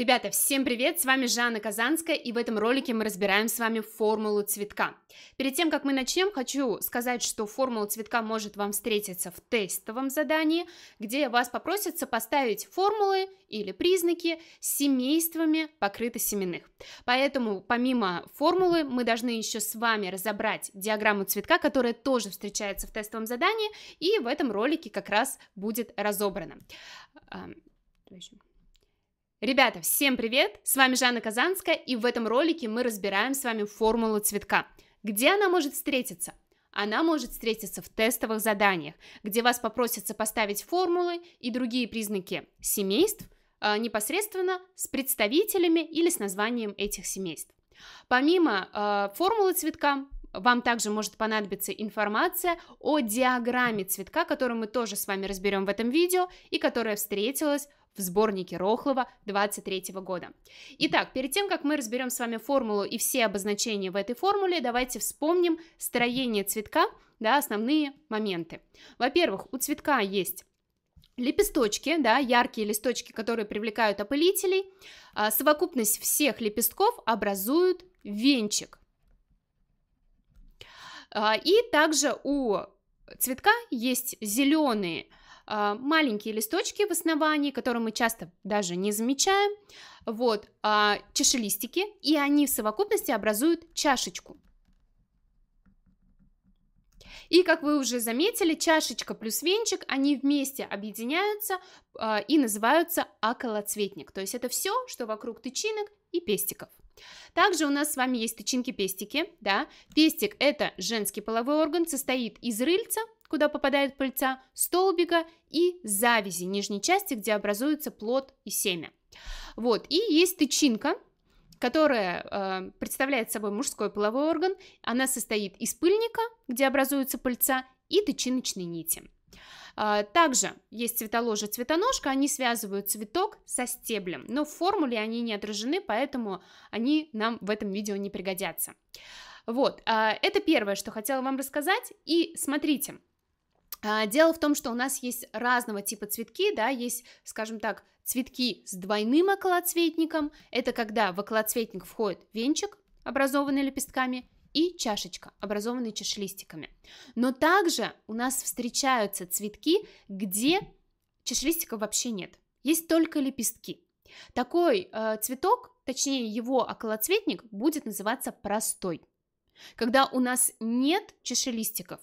Ребята, всем привет! С вами Жанна Казанская, и в этом ролике мы разбираем с вами формулу цветка. Перед тем, как мы начнем, хочу сказать, что формула цветка может вам встретиться в тестовом задании, где вас попросят сопоставить формулы или признаки с семействами покрытосеменных. Поэтому помимо формулы мы должны еще с вами разобрать диаграмму цветка, которая тоже встречается в тестовом задании, и в этом ролике как раз будет разобрана. Ребята, всем привет! С вами Жанна Казанская, и в этом ролике мы разбираем с вами формулу цветка. Где она может встретиться? Она может встретиться в тестовых заданиях, где вас попросятся поставить формулы и другие признаки семейств э, непосредственно с представителями или с названием этих семейств. Помимо э, формулы цветка, вам также может понадобиться информация о диаграмме цветка, которую мы тоже с вами разберем в этом видео и которая встретилась в сборнике Рохлова 23 года. Итак, перед тем, как мы разберем с вами формулу и все обозначения в этой формуле, давайте вспомним строение цветка, да, основные моменты. Во-первых, у цветка есть лепесточки, да, яркие листочки, которые привлекают опылителей, а совокупность всех лепестков образует венчик. А, и также у цветка есть зеленые а, маленькие листочки в основании, которые мы часто даже не замечаем, вот, а, чашелистики, и они в совокупности образуют чашечку. И, как вы уже заметили, чашечка плюс венчик, они вместе объединяются а, и называются околоцветник. То есть это все, что вокруг тычинок и пестиков. Также у нас с вами есть тычинки-пестики. Да? Пестик – это женский половой орган, состоит из рыльца куда попадает пыльца, столбика и завязи нижней части, где образуется плод и семя. Вот, и есть тычинка, которая э, представляет собой мужской половой орган. Она состоит из пыльника, где образуются пыльца, и тычиночной нити. А, также есть цветоложе цветоножка, они связывают цветок со стеблем, но в формуле они не отражены, поэтому они нам в этом видео не пригодятся. Вот, а, это первое, что хотела вам рассказать, и смотрите, а, дело в том, что у нас есть разного типа цветки, да, есть, скажем так, цветки с двойным околоцветником, это когда в околоцветник входит венчик, образованный лепестками, и чашечка, образованная чашелистиками. Но также у нас встречаются цветки, где чашелистика вообще нет, есть только лепестки. Такой э, цветок, точнее его околоцветник, будет называться простой, когда у нас нет чашелистиков,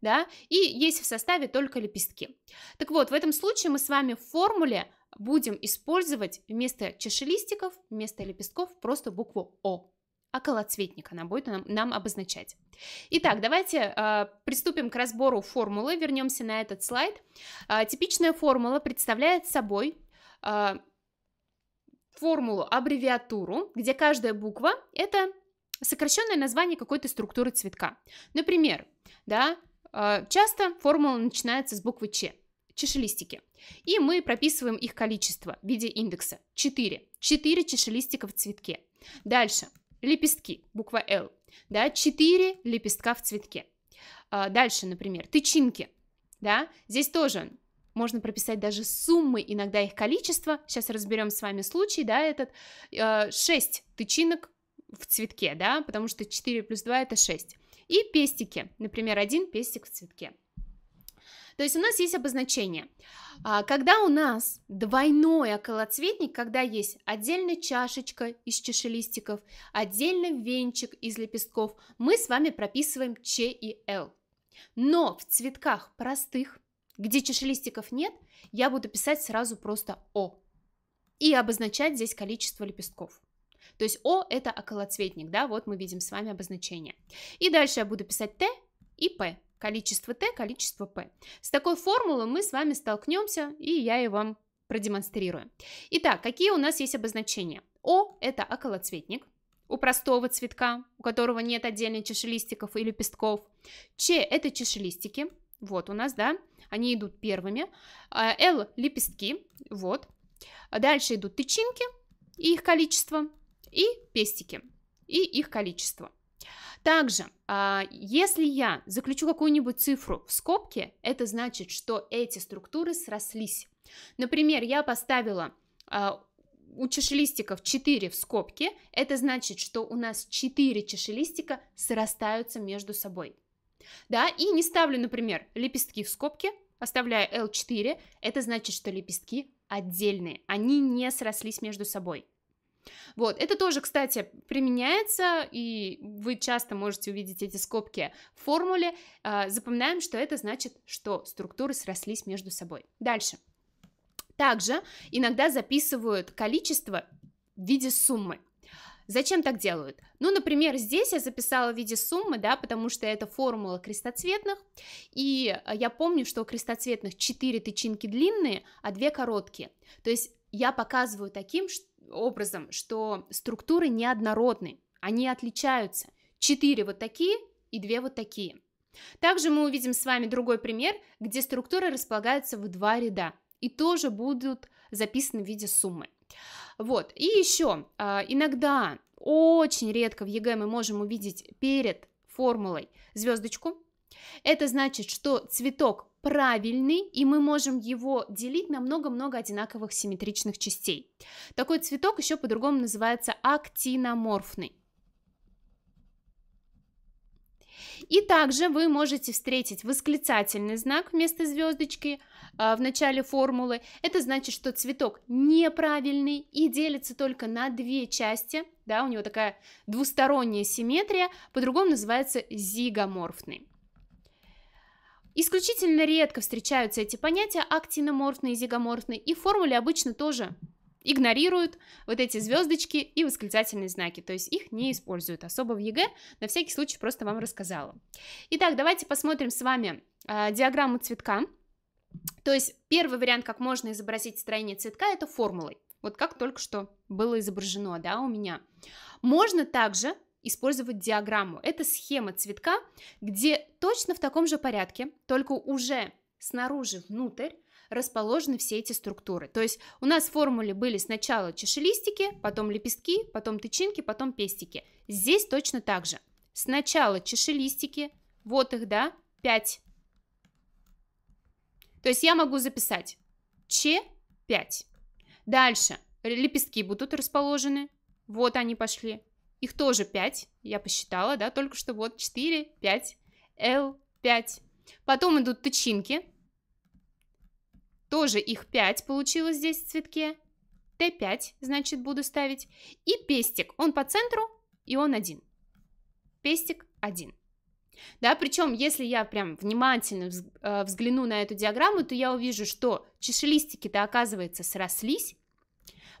да, и есть в составе только лепестки. Так вот, в этом случае мы с вами в формуле будем использовать вместо чашелистиков, вместо лепестков просто букву О. Околоцветник а она будет нам, нам обозначать. Итак, давайте э, приступим к разбору формулы. Вернемся на этот слайд. Э, типичная формула представляет собой э, формулу, аббревиатуру, где каждая буква – это сокращенное название какой-то структуры цветка. Например, да, а, часто формула начинается с буквы Ч чешелистики. И мы прописываем их количество в виде индекса 4. 4 чешелистика в цветке. Дальше лепестки, буква L. Да, 4 лепестка в цветке. А, дальше, например, тычинки. Да, здесь тоже можно прописать даже суммы, иногда их количество. Сейчас разберем с вами случай, да, этот. 6 а, тычинок в цветке, да, потому что 4 плюс 2 это 6 и пестики, например, один пестик в цветке. То есть у нас есть обозначение. А, когда у нас двойной околоцветник, когда есть отдельная чашечка из чашелистиков, отдельный венчик из лепестков, мы с вами прописываем Ч и Л. Но в цветках простых, где чашелистиков нет, я буду писать сразу просто О и обозначать здесь количество лепестков. То есть О – это околоцветник, да, вот мы видим с вами обозначение. И дальше я буду писать Т и П. Количество Т, количество П. С такой формулой мы с вами столкнемся, и я ее вам продемонстрирую. Итак, какие у нас есть обозначения? О – это околоцветник, у простого цветка, у которого нет отдельных чашелистиков и лепестков. Ч – это чашелистики, вот у нас, да, они идут первыми. А, Л – лепестки, вот. Дальше идут тычинки и их количество и пестики, и их количество. Также, а, если я заключу какую-нибудь цифру в скобки, это значит, что эти структуры срослись. Например, я поставила а, у чашелистиков 4 в скобке, это значит, что у нас 4 чашелистика срастаются между собой. Да, и не ставлю, например, лепестки в скобки, оставляя L4, это значит, что лепестки отдельные, они не срослись между собой. Вот, это тоже, кстати, применяется, и вы часто можете увидеть эти скобки в формуле. А, запоминаем, что это значит, что структуры срослись между собой. Дальше. Также иногда записывают количество в виде суммы. Зачем так делают? Ну, например, здесь я записала в виде суммы, да, потому что это формула крестоцветных, и а, я помню, что у крестоцветных 4 тычинки длинные, а 2 короткие. То есть я показываю таким, что образом, что структуры неоднородны, они отличаются. Четыре вот такие и две вот такие. Также мы увидим с вами другой пример, где структуры располагаются в два ряда и тоже будут записаны в виде суммы. Вот, и еще, а, иногда, очень редко в ЕГЭ мы можем увидеть перед формулой звездочку, это значит, что цветок правильный, и мы можем его делить на много-много одинаковых симметричных частей. Такой цветок еще по-другому называется актиноморфный. И также вы можете встретить восклицательный знак вместо звездочки э, в начале формулы. Это значит, что цветок неправильный и делится только на две части. Да, у него такая двусторонняя симметрия, по-другому называется зигоморфный. Исключительно редко встречаются эти понятия актиноморфные и зигоморфные, и формулы обычно тоже игнорируют вот эти звездочки и восклицательные знаки, то есть их не используют особо в ЕГЭ, на всякий случай просто вам рассказала. Итак, давайте посмотрим с вами э, диаграмму цветка. То есть первый вариант, как можно изобразить строение цветка, это формулой. Вот как только что было изображено, да, у меня. Можно также использовать диаграмму. Это схема цветка, где точно в таком же порядке, только уже снаружи внутрь расположены все эти структуры. То есть у нас в формуле были сначала чашелистики, потом лепестки, потом тычинки, потом пестики. Здесь точно так же. Сначала чашелистики, вот их, да, 5. То есть я могу записать Ч5. Дальше лепестки будут расположены, вот они пошли. Их тоже 5, я посчитала, да, только что вот 4, 5, L, 5. Потом идут тычинки. Тоже их 5 получилось здесь в цветке. Т5, значит, буду ставить. И пестик, он по центру, и он один. Пестик один. Да, причем, если я прям внимательно э, взгляну на эту диаграмму, то я увижу, что чашелистики то оказывается, срослись,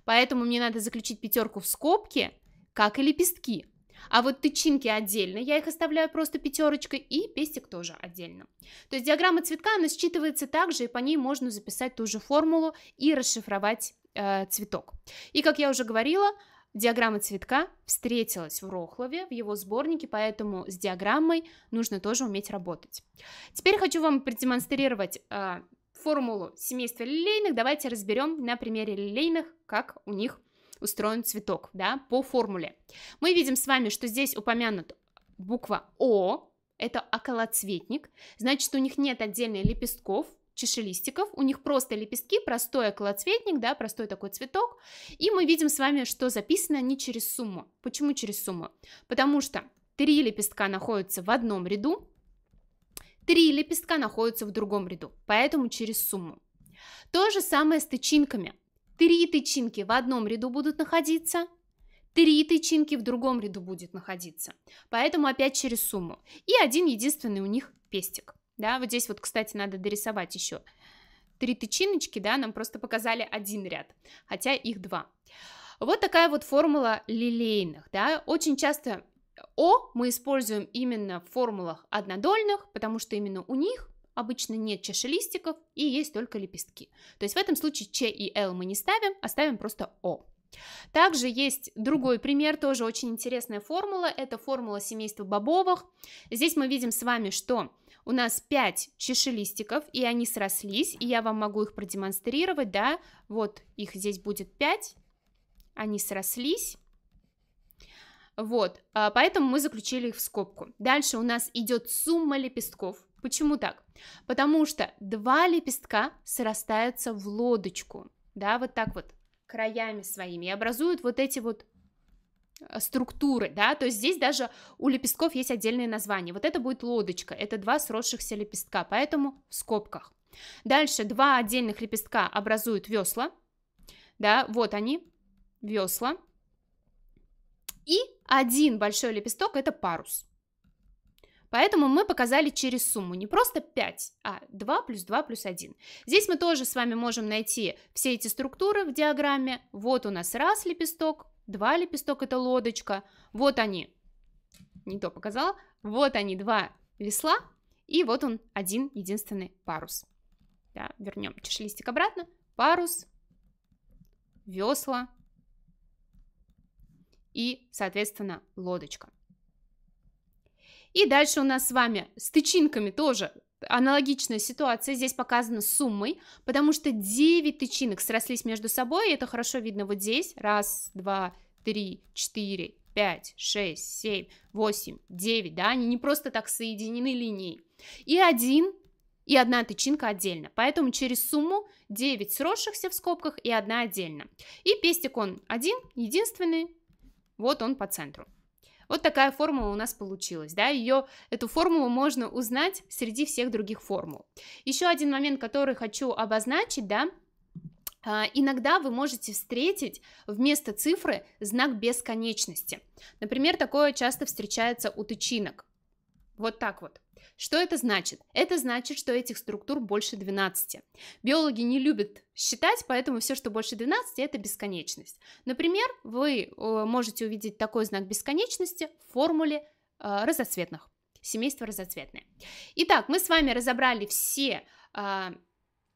поэтому мне надо заключить пятерку в скобки как и лепестки. А вот тычинки отдельно, я их оставляю просто пятерочкой, и пестик тоже отдельно. То есть диаграмма цветка, она считывается также, и по ней можно записать ту же формулу и расшифровать э, цветок. И, как я уже говорила, диаграмма цветка встретилась в Рохлове, в его сборнике, поэтому с диаграммой нужно тоже уметь работать. Теперь хочу вам продемонстрировать э, формулу семейства лилейных. Давайте разберем на примере лилейных, как у них устроен цветок, да, по формуле. Мы видим с вами, что здесь упомянут буква О, это околоцветник, значит, у них нет отдельных лепестков, чешелистиков, у них просто лепестки, простой околоцветник, да, простой такой цветок, и мы видим с вами, что записано не через сумму. Почему через сумму? Потому что три лепестка находятся в одном ряду, три лепестка находятся в другом ряду, поэтому через сумму. То же самое с тычинками. Три тычинки в одном ряду будут находиться, три тычинки в другом ряду будет находиться. Поэтому опять через сумму. И один единственный у них пестик. Да, вот здесь вот, кстати, надо дорисовать еще три тычиночки, да, нам просто показали один ряд, хотя их два. Вот такая вот формула лилейных, да, очень часто о мы используем именно в формулах однодольных, потому что именно у них обычно нет чашелистиков и есть только лепестки. То есть в этом случае Ч и Л мы не ставим, а ставим просто О. Также есть другой пример, тоже очень интересная формула, это формула семейства бобовых. Здесь мы видим с вами, что у нас 5 чешелистиков, и они срослись, и я вам могу их продемонстрировать, да, вот их здесь будет 5, они срослись. Вот, а, поэтому мы заключили их в скобку. Дальше у нас идет сумма лепестков, Почему так? Потому что два лепестка срастаются в лодочку, да, вот так вот краями своими и образуют вот эти вот э, структуры, да, то есть здесь даже у лепестков есть отдельные названия. Вот это будет лодочка, это два сросшихся лепестка, поэтому в скобках. Дальше два отдельных лепестка образуют весла, да, вот они, весла. И один большой лепесток это парус. Поэтому мы показали через сумму не просто 5, а 2 плюс 2 плюс 1. Здесь мы тоже с вами можем найти все эти структуры в диаграмме. Вот у нас раз лепесток, два лепесток это лодочка. Вот они, не то показала, вот они два весла, и вот он один единственный парус. Да, вернем чешлистик обратно. Парус, весла и, соответственно, лодочка. И дальше у нас с вами с тычинками тоже аналогичная ситуация, здесь показана суммой, потому что 9 тычинок срослись между собой, и это хорошо видно вот здесь, раз, два, три, четыре, пять, шесть, семь, восемь, девять, да, они не просто так соединены линией, и один и одна тычинка отдельно, поэтому через сумму 9 сросшихся в скобках и одна отдельно. И пестик он один, единственный, вот он по центру. Вот такая формула у нас получилась, да, ее, эту формулу можно узнать среди всех других формул. Еще один момент, который хочу обозначить, да, а, Иногда вы можете встретить вместо цифры знак бесконечности. Например, такое часто встречается у тычинок. Вот так вот. Что это значит? Это значит, что этих структур больше 12. Биологи не любят считать, поэтому все, что больше 12, это бесконечность. Например, вы э, можете увидеть такой знак бесконечности в формуле э, разоцветных, семейство разоцветное. Итак, мы с вами разобрали все а,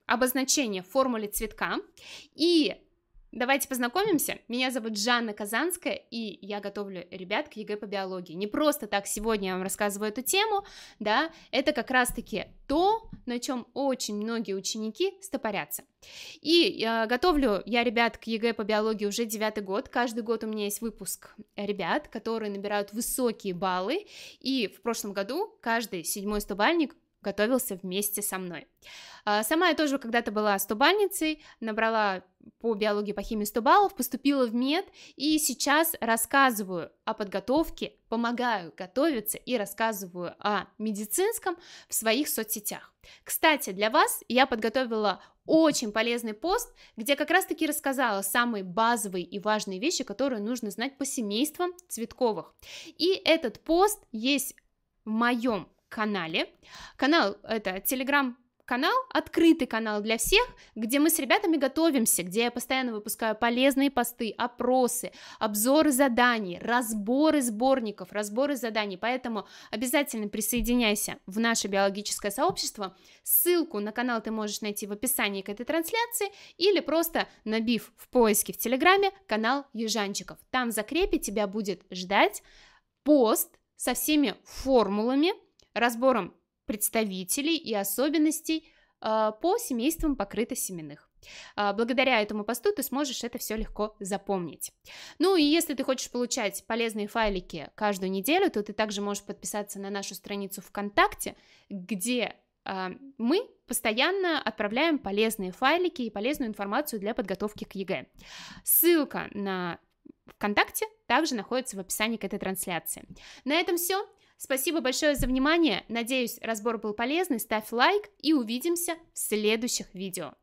обозначения, в формуле цветка. И Давайте познакомимся. Меня зовут Жанна Казанская, и я готовлю ребят к ЕГЭ по биологии. Не просто так сегодня я вам рассказываю эту тему, да, это как раз-таки то, на чем очень многие ученики стопорятся. И э, готовлю я ребят к ЕГЭ по биологии уже девятый год. Каждый год у меня есть выпуск ребят, которые набирают высокие баллы. И в прошлом году каждый седьмой стобальник готовился вместе со мной. А, сама я тоже когда-то была стубальницей, набрала по биологии, по химии 100 баллов, поступила в мед и сейчас рассказываю о подготовке, помогаю готовиться и рассказываю о медицинском в своих соцсетях. Кстати, для вас я подготовила очень полезный пост, где как раз-таки рассказала самые базовые и важные вещи, которые нужно знать по семействам цветковых. И этот пост есть в моем канале. Канал — это Telegram канал, открытый канал для всех, где мы с ребятами готовимся, где я постоянно выпускаю полезные посты, опросы, обзоры заданий, разборы сборников, разборы заданий, поэтому обязательно присоединяйся в наше биологическое сообщество, ссылку на канал ты можешь найти в описании к этой трансляции или просто набив в поиске в Телеграме канал Южанчиков, там в закрепе тебя будет ждать пост со всеми формулами, разбором представителей и особенностей а, по семействам покрытосеменных. А, благодаря этому посту ты сможешь это все легко запомнить. Ну и если ты хочешь получать полезные файлики каждую неделю, то ты также можешь подписаться на нашу страницу ВКонтакте, где а, мы постоянно отправляем полезные файлики и полезную информацию для подготовки к ЕГЭ. Ссылка на ВКонтакте также находится в описании к этой трансляции. На этом все. Спасибо большое за внимание. Надеюсь, разбор был полезный. Ставь лайк и увидимся в следующих видео.